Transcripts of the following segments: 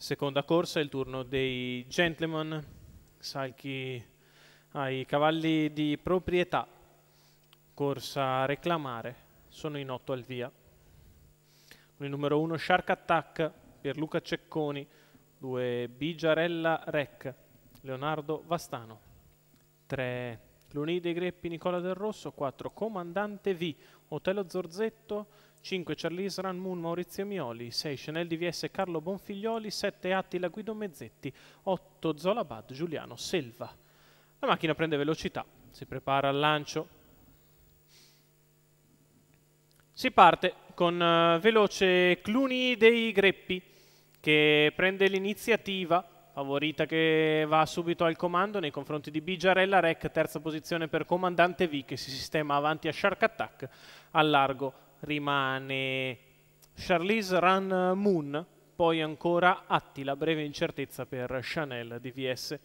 Seconda corsa, il turno dei gentleman, salchi ai cavalli di proprietà, corsa a reclamare, sono in otto al via. Con il numero 1 Shark Attack, per Luca Cecconi, 2 Bigiarella Rec, Leonardo Vastano, 3 Lunì dei Greppi Nicola del Rosso, 4 Comandante V, Otello Zorzetto, 5 Charlize Ranmun Maurizio Mioli, 6 Chanel DVS Carlo Bonfiglioli, 7 Attila Guido Mezzetti, 8 Zolabad Giuliano Selva. La macchina prende velocità, si prepara al lancio. Si parte con uh, veloce Cluni dei Greppi che prende l'iniziativa favorita che va subito al comando nei confronti di Bigiarella Rec, terza posizione per Comandante V che si sistema avanti a Shark Attack al largo rimane Charlize Run Moon, poi ancora Attila, breve incertezza per Chanel DVS.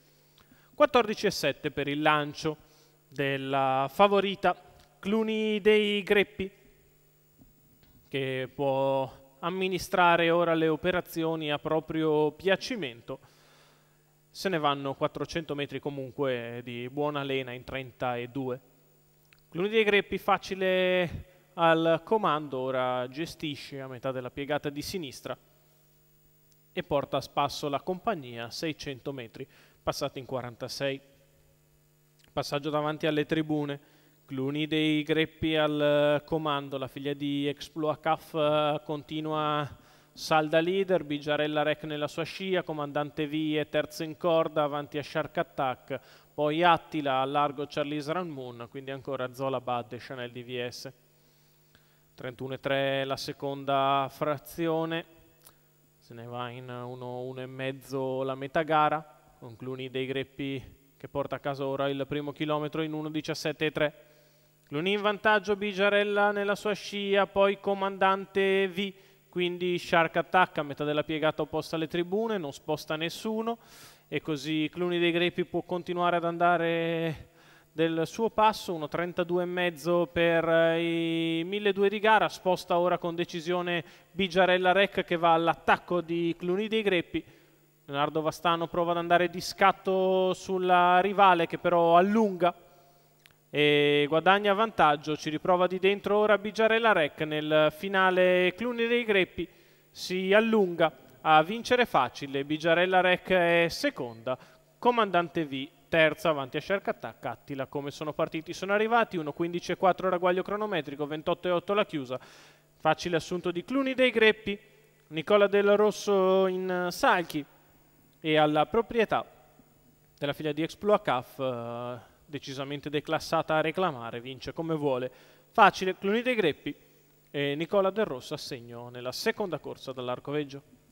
14,7 per il lancio della favorita Cluny dei Greppi, che può amministrare ora le operazioni a proprio piacimento. Se ne vanno 400 metri comunque di buona lena in 32. Cluny dei Greppi facile al comando ora gestisce a metà della piegata di sinistra e porta a spasso la compagnia a 600 metri, passati in 46. Passaggio davanti alle tribune, Cluny dei Greppi al comando, la figlia di Exploacaf eh, continua salda leader, Bigiarella Rec nella sua scia, comandante Vie terzo in corda, avanti a Shark Attack, poi Attila, a largo Charlies Ranmoon, quindi ancora Zola Bad e Chanel DVS. 31-3 la seconda frazione, se ne va in 1 1,5 la metà gara, con Cluny dei Greppi che porta a casa ora il primo chilometro in 1-17-3. Cluny in vantaggio, Bigiarella nella sua scia, poi Comandante V, quindi Shark attacca a metà della piegata opposta alle tribune, non sposta nessuno e così Cluny dei Greppi può continuare ad andare del suo passo, 1.32,5 per eh, i 1.200 di gara, sposta ora con decisione Bigiarella Rec che va all'attacco di Cluny dei Greppi. Leonardo Vastano prova ad andare di scatto sulla rivale che però allunga e guadagna vantaggio, ci riprova di dentro ora Bigiarella Rec nel finale Cluny dei Greppi si allunga a vincere facile, Bigiarella Rec è seconda, Comandante V terza avanti a Shark Attack, Attila come sono partiti, sono arrivati, 1.15 e 4 raguaglio cronometrico, 28.8 la chiusa, facile assunto di Cluni dei Greppi, Nicola Del Rosso in eh, Salchi e alla proprietà della figlia di Exploacaf, eh, decisamente declassata a reclamare, vince come vuole, facile Cluni dei Greppi e Nicola Del Rosso a segno nella seconda corsa dall'arcoveggio.